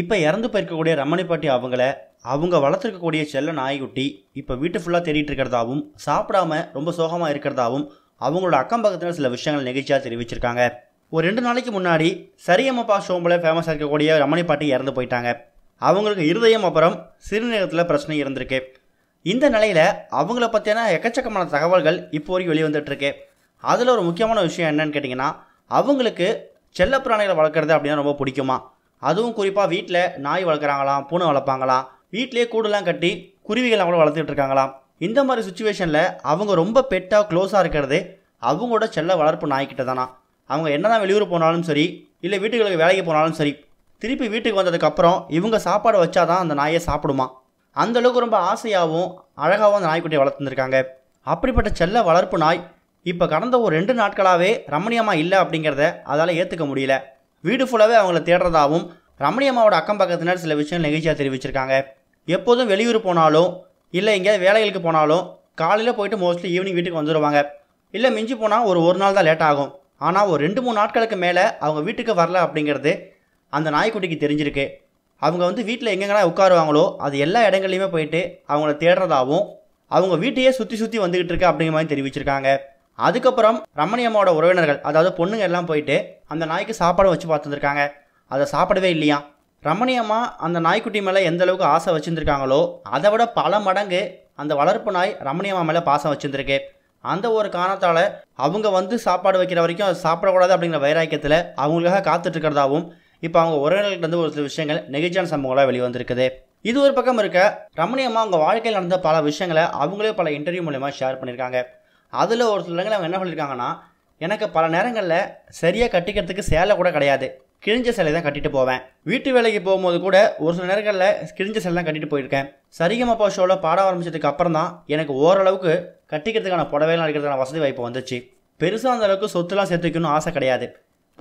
இப்போ இறந்து போயிருக்கக்கூடிய ரமணி பாட்டி அவங்கள அவங்க வளர்த்துருக்கக்கூடிய செல்ல நாய்க்குட்டி இப்போ வீட்டு ஃபுல்லாக தேடிட்டு இருக்கிறதாவும் சாப்பிடாம ரொம்ப சோகமாக இருக்கிறதாவும் அவங்களோட அக்கம் பக்கத்தில் சில விஷயங்கள் நிகழ்ச்சியாக தெரிவிச்சிருக்காங்க ஒரு ரெண்டு நாளைக்கு முன்னாடி சரியம்மப்பா ஷோம்பில் ஃபேமஸாக இருக்கக்கூடிய பாட்டி இறந்து போயிட்டாங்க அவங்களுக்கு இருதயம் அப்புறம் சிறுநீரகத்தில் பிரச்சனை இருந்திருக்கு இந்த நிலையில் அவங்கள பற்றியான எக்கச்சக்கமான தகவல்கள் இப்போ வரைக்கும் வெளிவந்துட்டுருக்கு அதில் ஒரு முக்கியமான விஷயம் என்னன்னு கேட்டிங்கன்னா அவங்களுக்கு செல்ல பிராணிகளை வளர்க்குறது அப்படின்னா ரொம்ப பிடிக்குமா அதுவும் குறிப்பாக வீட்டில் நாய் வளர்க்குறாங்களாம் பூனை வளர்ப்பாங்களாம் வீட்டிலே கூடெல்லாம் கட்டி குருவிகள் அவங்கள வளர்த்துட்டு இருக்காங்களாம் இந்த மாதிரி சுச்சுவேஷனில் அவங்க ரொம்ப பெட்டாக க்ளோஸாக இருக்கிறது அவங்களோட செல்ல வளர்ப்பு நாய்க்கிட்ட தானா அவங்க என்ன தான் வெளியூர் போனாலும் சரி இல்லை வீட்டுகளுக்கு வேலைக்கு போனாலும் சரி திருப்பி வீட்டுக்கு வந்ததுக்கப்புறம் இவங்க சாப்பாடு வச்சாதான் அந்த நாயை சாப்பிடுமா அந்தளவுக்கு ரொம்ப ஆசையாகவும் அழகாகவும் அந்த நாய்க்குட்டியை வளர்த்துருந்துருக்காங்க அப்படிப்பட்ட செல்ல வளர்ப்பு நாய் இப்போ கடந்த ஒரு ரெண்டு நாட்களாகவே ரமணியமாக இல்லை அப்படிங்கிறத அதால் ஏற்றுக்க முடியல வீடு ஃபுல்லாகவே அவங்கள தேடுறதாகவும் ரமணி அம்மாவோட அக்கம் பக்கத்தினர் சில விஷயம் நெகிழ்ச்சியாக தெரிவிச்சிருக்காங்க எப்போதும் வெளியூர் போனாலும் இல்லை எங்கேயாவது வேலைகளுக்கு போனாலும் காலையில் போயிட்டு மோஸ்ட்லி ஈவினிங் வீட்டுக்கு வந்துடுவாங்க இல்லை மிஞ்சி போனால் ஒரு ஒரு நாள் தான் லேட் ஆகும் ஆனால் ஒரு ரெண்டு மூணு நாட்களுக்கு மேலே அவங்க வீட்டுக்கு வரல அப்படிங்கிறது அந்த நாய்க்குட்டிக்கு தெரிஞ்சிருக்கு அவங்க வந்து வீட்டில் எங்கெங்கன்னா உட்காருவாங்களோ அது எல்லா இடங்கள்லையுமே போயிட்டு அவங்கள தேடுறதாகவும் அவங்க வீட்டையே சுற்றி சுற்றி வந்துக்கிட்டு இருக்கு அப்படிங்கிற மாதிரி தெரிவிச்சிருக்காங்க அதுக்கப்புறம் ரமணியம்மாவோட உறவினர்கள் அதாவது பொண்ணுங்க எல்லாம் போயிட்டு அந்த நாய்க்கு சாப்பாடு வச்சு பார்த்துருக்காங்க அதை சாப்பிடவே இல்லையா ரமணியம்மா அந்த நாய்க்குட்டி மேலே எந்த அளவுக்கு ஆசை வச்சுருந்துருக்காங்களோ அதை விட பல மடங்கு அந்த வளர்ப்பு நாய் ரமணியம்மா மேலே பாசம் வச்சுருந்துருக்கு அந்த ஒரு காரணத்தால் அவங்க வந்து சாப்பாடு வைக்கிற வரைக்கும் அது சாப்பிடக்கூடாது அப்படிங்கிற வைராக்கியத்தில் அவங்களுக்காக காத்துட்ருக்கிறதாவும் இப்போ அவங்க உறவினர்கள்ட்ட வந்து ஒரு சில விஷயங்கள் நெகிழ்ச்சியான சம்பவங்களாக வெளிவந்திருக்குது இது ஒரு பக்கம் இருக்க ரமணியம்மா அவங்க வாழ்க்கையில் நடந்த பல விஷயங்களை அவங்களே பல இன்டர்வியூ மூலயமா ஷேர் பண்ணியிருக்காங்க அதில் ஒரு சில இடங்களில் அவங்க என்ன பண்ணியிருக்காங்கன்னா எனக்கு பல நேரங்களில் சரியாக கட்டிக்கிறதுக்கு சேலை கூட கிடையாது கிழிஞ்ச சேலை தான் கட்டிட்டு போவேன் வீட்டு வேலைக்கு போகும்போது கூட ஒரு சில நேரங்களில் கிழிஞ்ச சேலை தான் கட்டிட்டு போயிருக்கேன் சரிகமப்பா ஷோவில் பாட ஆரம்பித்ததுக்கு அப்புறம் தான் எனக்கு ஓரளவுக்கு கட்டிக்கிறதுக்கான புடவைலாம் அடிக்கிறதுக்கான வசதி வாய்ப்பு வந்துச்சு பெருசாக அந்த அளவுக்கு சொத்துலாம் சேர்த்துக்கணும் ஆசை கிடையாது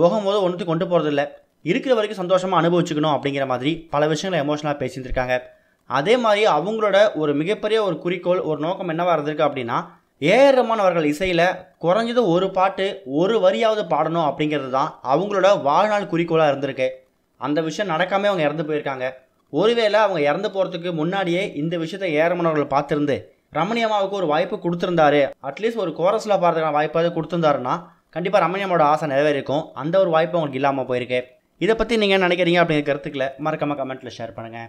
போகும்போது ஒன்றுத்துக்கு கொண்டு போகிறதில்ல இருக்கிற வரைக்கும் சந்தோஷமாக அனுபவிச்சுக்கணும் அப்படிங்கிற மாதிரி பல விஷயங்களை எமோஷனலாக பேசியிருந்திருக்காங்க அதே மாதிரி அவங்களோட ஒரு மிகப்பெரிய ஒரு குறிக்கோள் ஒரு நோக்கம் என்னவாக இருந்திருக்கு அப்படின்னா ஏஆர் ரமான் அவர்கள் இசையில் குறைஞ்சது ஒரு பாட்டு ஒரு வரியாவது பாடணும் அப்படிங்கிறது தான் அவங்களோட வாழ்நாள் குறிக்கோளாக இருந்திருக்கு அந்த விஷயம் நடக்காமல் அவங்க இறந்து போயிருக்காங்க ஒருவேளை அவங்க இறந்து போகிறதுக்கு முன்னாடியே இந்த விஷயத்தை ஏஆர் ரஹ்மான் அவர்கள் பார்த்துருந்து ரமணியம்மாவுக்கு ஒரு வாய்ப்பு கொடுத்துருந்தாரு அட்லீஸ்ட் ஒரு கோரஸில் பாடுறதுக்கான வாய்ப்பாவது கொடுத்துருந்தாருன்னா கண்டிப்பாக ரமணியம்மாவோட ஆசை நிறைவேறிக்கும் அந்த ஒரு வாய்ப்பு அவங்களுக்கு இல்லாமல் போயிருக்கு இதை பற்றி நீங்கள் நினைக்கிறீங்க அப்படிங்கிற கருத்துக்களை மறக்காமல் கமெண்ட்டில் ஷேர் பண்ணுங்கள்